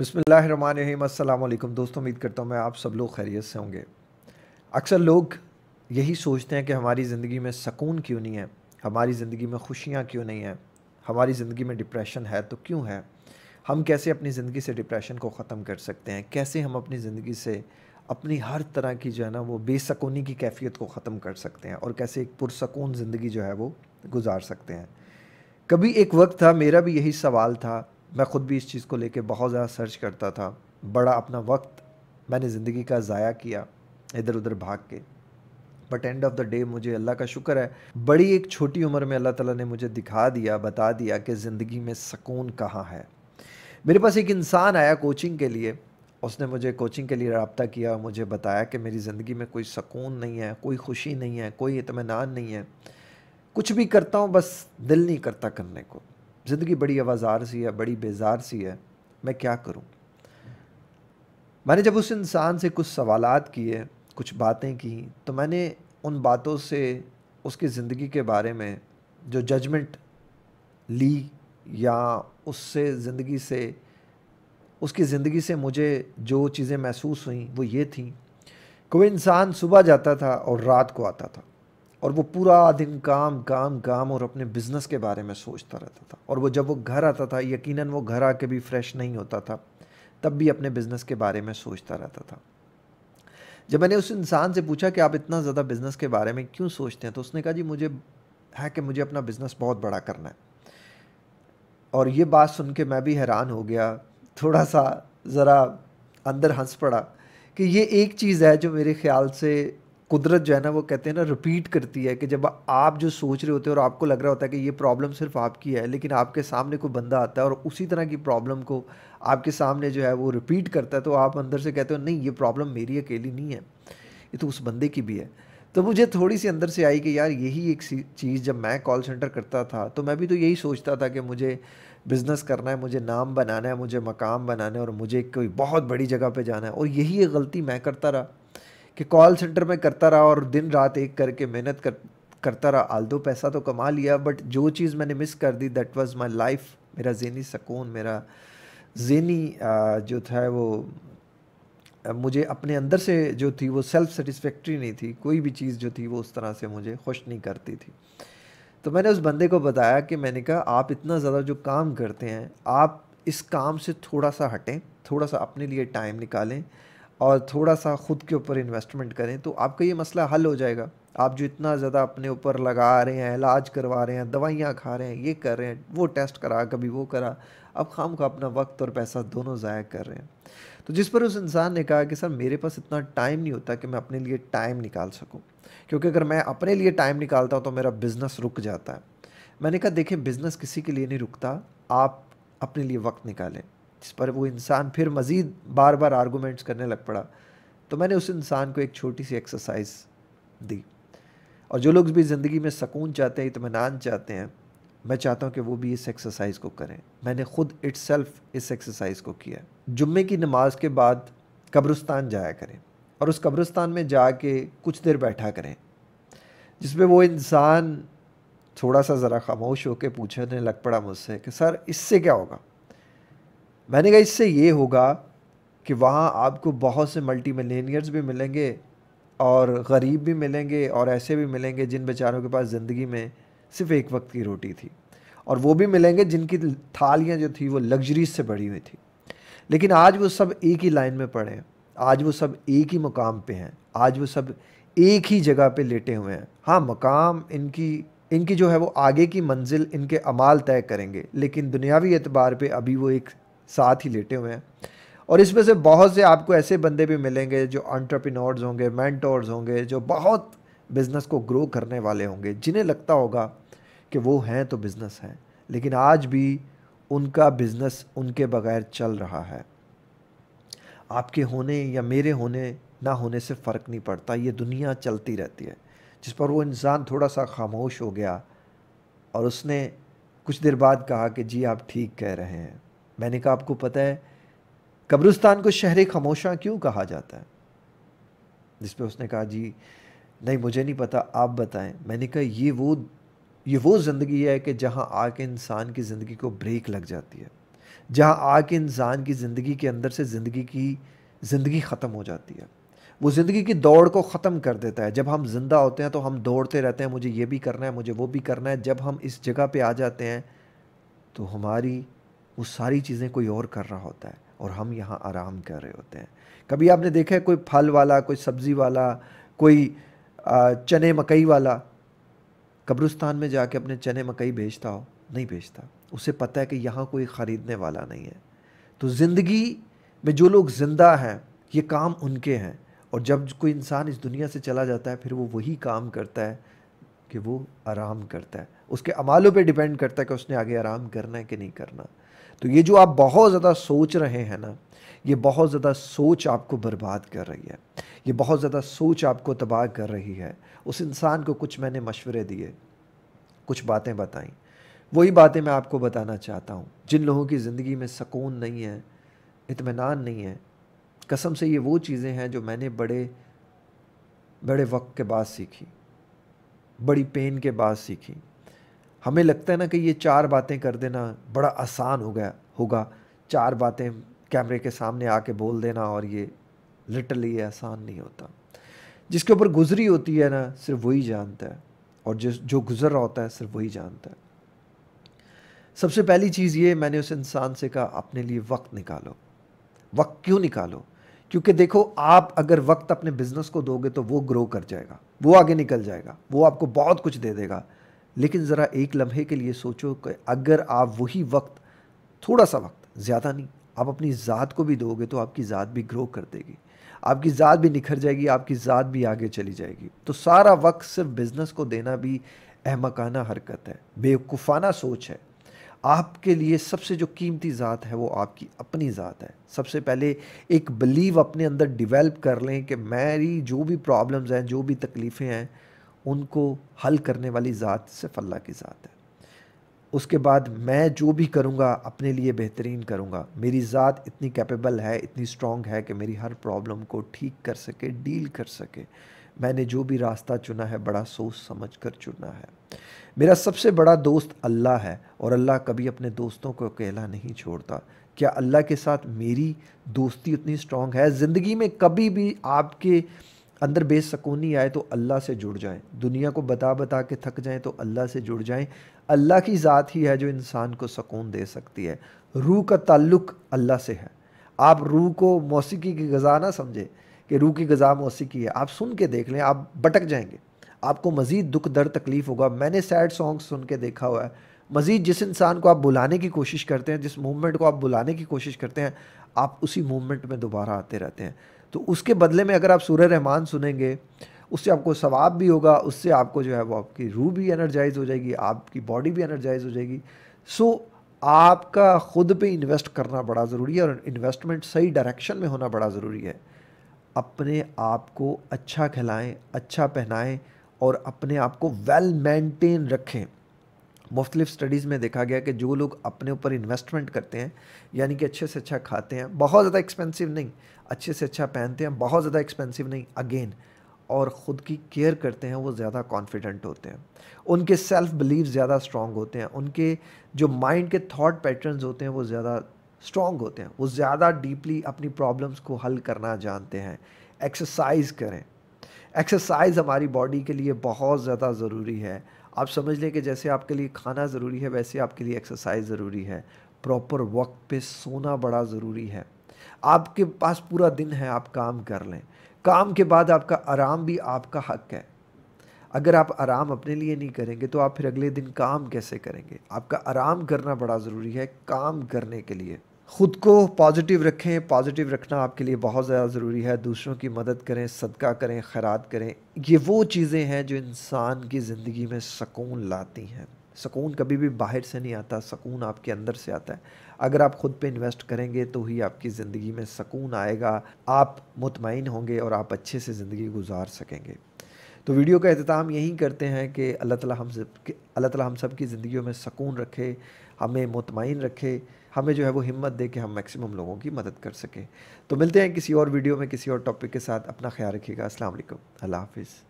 बसमीम दोस्तों उम्मीद करता हूँ मैं आप सब लोग खैरियत से होंगे अक्सर लोग यही सोचते हैं कि हमारी ज़िंदगी में सकून क्यों नहीं है हमारी ज़िंदगी में खुशियाँ क्यों नहीं हैं हमारी ज़िंदगी में डिप्रेशन है तो क्यों है हम कैसे अपनी ज़िंदगी से डिप्रेशन को ख़त्म कर सकते हैं कैसे हम अपनी ज़िंदगी से अपनी हर तरह की जो है ना वो बेसकूनी की कैफियत को ख़त्म कर सकते हैं और कैसे एक पुरसकून ज़िंदगी जो है वो गुजार सकते हैं कभी एक वक्त था मेरा भी यही सवाल था मैं ख़ुद भी इस चीज़ को लेके बहुत ज़्यादा सर्च करता था बड़ा अपना वक्त मैंने ज़िंदगी का ज़ाया किया इधर उधर भाग के but end of the day मुझे अल्लाह का शुक्र है बड़ी एक छोटी उम्र में अल्लाह ताला ने मुझे दिखा दिया बता दिया कि ज़िंदगी में सकून कहाँ है मेरे पास एक इंसान आया कोचिंग के लिए उसने मुझे कोचिंग के लिए रबता किया मुझे बताया कि मेरी ज़िंदगी में कोई सकून नहीं है कोई खुशी नहीं है कोई इतमान नहीं है कुछ भी करता हूँ बस दिल नहीं करता करने को ज़िंदगी बड़ी आवाज़ार सी है बड़ी बेजार सी है मैं क्या करूँ मैंने जब उस इंसान से कुछ सवाल किए कुछ बातें की तो मैंने उन बातों से उसकी ज़िंदगी के बारे में जो जजमेंट ली या उससे ज़िंदगी से उसकी ज़िंदगी से मुझे जो चीज़ें महसूस हुई वो ये थी कि वो इंसान सुबह जाता था और रात को आता था और वो पूरा दिन काम काम काम और अपने बिज़नेस के बारे में सोचता रहता था और वो जब वो घर आता था यकीनन वो घर आके भी फ्रेश नहीं होता था तब भी अपने बिज़नेस के बारे में सोचता रहता था जब मैंने उस इंसान से पूछा कि आप इतना ज़्यादा बिज़नेस के बारे में क्यों सोचते हैं तो उसने कहा जी मुझे है कि मुझे अपना बिज़नेस बहुत बड़ा करना है और ये बात सुन के मैं भी हैरान हो गया थोड़ा सा ज़रा अंदर हंस पड़ा कि ये एक चीज़ है जो मेरे ख्याल से कुदरत जो है ना वो कहते हैं ना रिपीट करती है कि जब आप जो सोच रहे होते हैं और आपको लग रहा होता है कि ये प्रॉब्लम सिर्फ आपकी है लेकिन आपके सामने कोई बंदा आता है और उसी तरह की प्रॉब्लम को आपके सामने जो है वो रिपीट करता है तो आप अंदर से कहते हो नहीं ये प्रॉब्लम मेरी अकेली नहीं है ये तो उस बंदे की भी है तो मुझे थोड़ी सी अंदर से आई कि यार यही एक चीज़ जब मैं कॉल सेंटर करता था तो मैं भी तो यही सोचता था कि मुझे बिज़नेस करना है मुझे नाम बनाना है मुझे मकाम बनाना है और मुझे कोई बहुत बड़ी जगह पे जाना है और यही एक गलती मैं करता रहा कि कॉल सेंटर में करता रहा और दिन रात एक करके मेहनत कर करता रहा आल दो पैसा तो कमा लिया बट जो चीज़ मैंने मिस कर दी दैट वाज माय लाइफ मेरा जहनी सकून मेरा जहनी जो था वो मुझे अपने अंदर से जो थी वो सेल्फ सेटिस्फेक्ट्री नहीं थी कोई भी चीज़ जो थी वो उस तरह से मुझे खुश नहीं करती थी तो मैंने उस बंदे को बताया कि मैंने कहा आप इतना ज़्यादा जो काम करते हैं आप इस काम से थोड़ा सा हटें थोड़ा सा अपने लिए टाइम निकालें और थोड़ा सा ख़ुद के ऊपर इन्वेस्टमेंट करें तो आपका ये मसला हल हो जाएगा आप जो इतना ज़्यादा अपने ऊपर लगा रहे हैं इलाज करवा रहे हैं दवाइयाँ खा रहे हैं ये कर रहे हैं वो टेस्ट करा कभी वो करा अब खाम का अपना वक्त और पैसा दोनों ज़ाया कर रहे हैं तो जिस पर उस इंसान ने कहा कि सर मेरे पास इतना टाइम नहीं होता कि मैं अपने लिए टाइम निकाल सकूँ क्योंकि अगर मैं अपने लिए टाइम निकालता हूँ तो मेरा बिज़नेस रुक जाता है मैंने कहा देखें बिज़नेस किसी के लिए नहीं रुकता आप अपने लिए वक्त निकालें जिस पर वो इंसान फिर मज़ीद बार बार आर्गूमेंट्स करने लग पड़ा तो मैंने उस इंसान को एक छोटी सी एक्सरसाइज दी और जो लोग भी ज़िंदगी में सकून चाहते हैं इतमान चाहते हैं मैं चाहता हूँ कि वो भी इस एक्सरसाइज को करें मैंने ख़ुद इट्स इस एक्सरसाइज को किया जुम्मे की नमाज के बाद कब्रस्तान जाया करें और उस कब्रस्तान में जा के कुछ देर बैठा करें जिसमें वो इंसान थोड़ा सा ज़रा खामोश होकर पूछने लग पड़ा मुझसे कि सर इससे क्या होगा मैंने कहा इससे ये होगा कि वहाँ आपको बहुत से मल्टी मिलेनियर्स भी मिलेंगे और गरीब भी मिलेंगे और ऐसे भी मिलेंगे जिन बेचारों के पास ज़िंदगी में सिर्फ एक वक्त की रोटी थी और वो भी मिलेंगे जिनकी थालियाँ जो थी वो लग्जरीज से बढ़ी हुई थी लेकिन आज वो सब एक ही लाइन में पड़े हैं आज वो सब एक ही मुकाम पे हैं आज वो सब एक ही जगह पे लेटे हुए हैं हाँ मकाम इनकी इनकी जो है वो आगे की मंजिल इनके अमाल तय करेंगे लेकिन दुनियावी एतबार पे अभी वो एक साथ ही लेटे हुए हैं और इसमें से बहुत से आपको ऐसे बंदे भी मिलेंगे जो अंटरप्रिनोर्स होंगे मैंटोर्स होंगे जो बहुत बिज़नेस को ग्रो करने वाले होंगे जिन्हें लगता होगा कि वो हैं तो बिज़नेस हैं लेकिन आज भी उनका बिज़नेस उनके बगैर चल रहा है आपके होने या मेरे होने ना होने से फ़र्क नहीं पड़ता ये दुनिया चलती रहती है जिस पर वो इंसान थोड़ा सा खामोश हो गया और उसने कुछ देर बाद कहा कि जी आप ठीक कह रहे हैं मैंने कहा आपको पता है कब्रिस्तान को शहर खामोशा क्यों कहा जाता है जिस पर उसने कहा जी नहीं मुझे नहीं पता आप बताएं मैंने कहा ये वो ये वो ज़िंदगी है कि जहाँ आके इंसान की ज़िंदगी को ब्रेक लग जाती है जहाँ आके इंसान की ज़िंदगी के अंदर से ज़िंदगी की ज़िंदगी ख़त्म हो जाती है वो ज़िंदगी की दौड़ को ख़त्म कर देता है जब हम ज़िंदा होते हैं तो हम दौड़ते रहते हैं मुझे ये भी करना है मुझे वो भी करना है जब हम इस जगह पे आ जाते हैं तो हमारी वो सारी चीज़ें कोई और कर रहा होता है और हम यहाँ आराम कर रहे होते हैं कभी आपने देखा है कोई फल वाला कोई सब्ज़ी वाला कोई चने मकई वाला कब्रिस्तान में जाके अपने चने मकई बेचता हो नहीं बेचता उसे पता है कि यहाँ कोई ख़रीदने वाला नहीं है तो ज़िंदगी में जो लोग ज़िंदा हैं ये काम उनके हैं और जब कोई इंसान इस दुनिया से चला जाता है फिर वो वही काम करता है कि वो आराम करता है उसके अमालों पे डिपेंड करता है कि उसने आगे आराम करना है कि नहीं करना तो ये जो आप बहुत ज़्यादा सोच रहे हैं ना ये बहुत ज़्यादा सोच आपको बर्बाद कर रही है ये बहुत ज़्यादा सोच आपको तबाह कर रही है उस इंसान को कुछ मैंने मशवरे दिए कुछ बातें बताई वही बातें मैं आपको बताना चाहता हूँ जिन लोगों की ज़िंदगी में सकून नहीं है इतमान नहीं है कसम से ये वो चीज़ें हैं जो मैंने बड़े बड़े वक्त के बाद सीखी बड़ी पेन के बाद सीखी हमें लगता है ना कि ये चार बातें कर देना बड़ा आसान हो गया होगा चार बातें कैमरे के सामने आके बोल देना और ये लिटरली ये आसान नहीं होता जिसके ऊपर गुजरी होती है ना सिर्फ वही जानता है और जिस जो गुजर रहा होता है सिर्फ वही जानता है सबसे पहली चीज़ ये मैंने उस इंसान से कहा अपने लिए वक्त निकालो वक्त क्यों निकालो क्योंकि देखो आप अगर वक्त अपने बिजनेस को दोगे तो वो ग्रो कर जाएगा वो आगे निकल जाएगा वो आपको बहुत कुछ दे देगा लेकिन ज़रा एक लम्हे के लिए सोचो कि अगर आप वही वक्त थोड़ा सा वक्त ज़्यादा नहीं आप अपनी ज़ात को भी दोगे तो आपकी ज़ात भी ग्रो कर देगी आपकी ज़ात भी निखर जाएगी आपकी ज़ात भी आगे चली जाएगी तो सारा वक्त सिर्फ बिज़नेस को देना भी अहमकाना हरकत है बेवकूफ़ाना सोच है आपके लिए सबसे जो कीमती ज़ात है वो आपकी अपनी ज़ात है सबसे पहले एक बिलीव अपने अंदर डिवेलप कर लें कि मेरी जो भी प्रॉब्लम्स हैं जो भी तकलीफ़ें हैं उनको हल करने वाली ज़ात सिर्फ अल्लाह की ज़ात है उसके बाद मैं जो भी करूँगा अपने लिए बेहतरीन करूँगा मेरी ज़ात इतनी कैपेबल है इतनी स्ट्रॉन्ग है कि मेरी हर प्रॉब्लम को ठीक कर सके डील कर सके मैंने जो भी रास्ता चुना है बड़ा सोच समझ कर चुना है मेरा सबसे बड़ा दोस्त अल्लाह है और अल्लाह कभी अपने दोस्तों को अकेला नहीं छोड़ता क्या अल्लाह के साथ मेरी दोस्ती उतनी स्ट्रॉन्ग है ज़िंदगी में कभी भी आपके अंदर बेसकूनी आए तो अल्लाह से जुड़ जाएं दुनिया को बता बता के थक जाएं तो अल्लाह से जुड़ जाएं अल्लाह की ज़ात ही है जो इंसान को सकून दे सकती है रूह का ताल्लुक अल्लाह से है आप रूह को मौसीकी की गज़ा ना समझें कि रूह की गज़ा मौसीकी है आप सुन के देख लें आप भटक जाएंगे आपको मज़ीद दुख दर्द तकलीफ़ होगा मैंने सैड सॉन्ग सुन के देखा हुआ है मज़ीद जिस इंसान को आप बुलाने की कोशिश करते हैं जिस मूवमेंट को आप बुलाने की कोशिश करते हैं आप उसी मोमेंट में दोबारा आते रहते हैं तो उसके बदले में अगर आप सूर्य रहमान सुनेंगे उससे आपको सवाब भी होगा उससे आपको जो है वो आपकी रूह भी एनर्जाइज हो जाएगी आपकी बॉडी भी एनर्जाइज हो जाएगी सो आपका ख़ुद पे इन्वेस्ट करना बड़ा ज़रूरी है और इन्वेस्टमेंट सही डायरेक्शन में होना बड़ा ज़रूरी है अपने आप को अच्छा खिलाएं अच्छा पहनाएं और अपने आप को वेल मेंटेन रखें मुख्तलिफ स्टडीज़ में देखा गया कि जो लोग अपने ऊपर इन्वेस्टमेंट करते हैं यानी कि अच्छे से अच्छा खाते हैं बहुत ज़्यादा एक्सपेंसिव नहीं अच्छे से अच्छा पहनते हैं बहुत ज़्यादा एक्सपेंसिव नहीं अगेन और ख़ुद की केयर करते हैं वो ज़्यादा कॉन्फिडेंट होते हैं उनके सेल्फ़ बिलीव ज़्यादा स्ट्रॉन्ग होते हैं उनके जो माइंड के थाट पैटर्न होते हैं वो ज़्यादा स्ट्रॉन्ग होते हैं वो ज़्यादा डीपली अपनी प्रॉब्लम्स को हल करना जानते हैं एक्सरसाइज करें एक्सरसाइज हमारी बॉडी के लिए बहुत ज़्यादा ज़रूरी है आप समझ लें कि जैसे आपके लिए खाना ज़रूरी है वैसे आपके लिए एक्सरसाइज ज़रूरी है प्रॉपर वक्त पे सोना बड़ा ज़रूरी है आपके पास पूरा दिन है आप काम कर लें काम के बाद आपका आराम भी आपका हक है अगर आप आराम अपने लिए नहीं करेंगे तो आप फिर अगले दिन काम कैसे करेंगे आपका आराम करना बड़ा ज़रूरी है काम करने के लिए ख़ुद को पॉजिटिव रखें पॉजिटिव रखना आपके लिए बहुत ज़्यादा ज़रूरी है दूसरों की मदद करें सदका करें खैरात करें ये वो चीज़ें हैं जो इंसान की ज़िंदगी में सकून लाती हैं सकून कभी भी बाहर से नहीं आता सकून आपके अंदर से आता है अगर आप ख़ुद पे इन्वेस्ट करेंगे तो ही आपकी ज़िंदगी में सकून आएगा आप मुतमिन होंगे और आप अच्छे से ज़िंदगी गुजार सकेंगे तो वीडियो का अहतमाम यही करते हैं कि अल्लाह ताला हम सब अल्लाह ताला हम सब की ज़िंदगियों में सकून रखे हमें मुतमिन रखे हमें जो है वो हिम्मत दे के हम मैक्सिमम लोगों की मदद कर सकें तो मिलते हैं किसी और वीडियो में किसी और टॉपिक के साथ अपना ख्याल रखिएगा अस्सलाम अल्लाह हाफिज़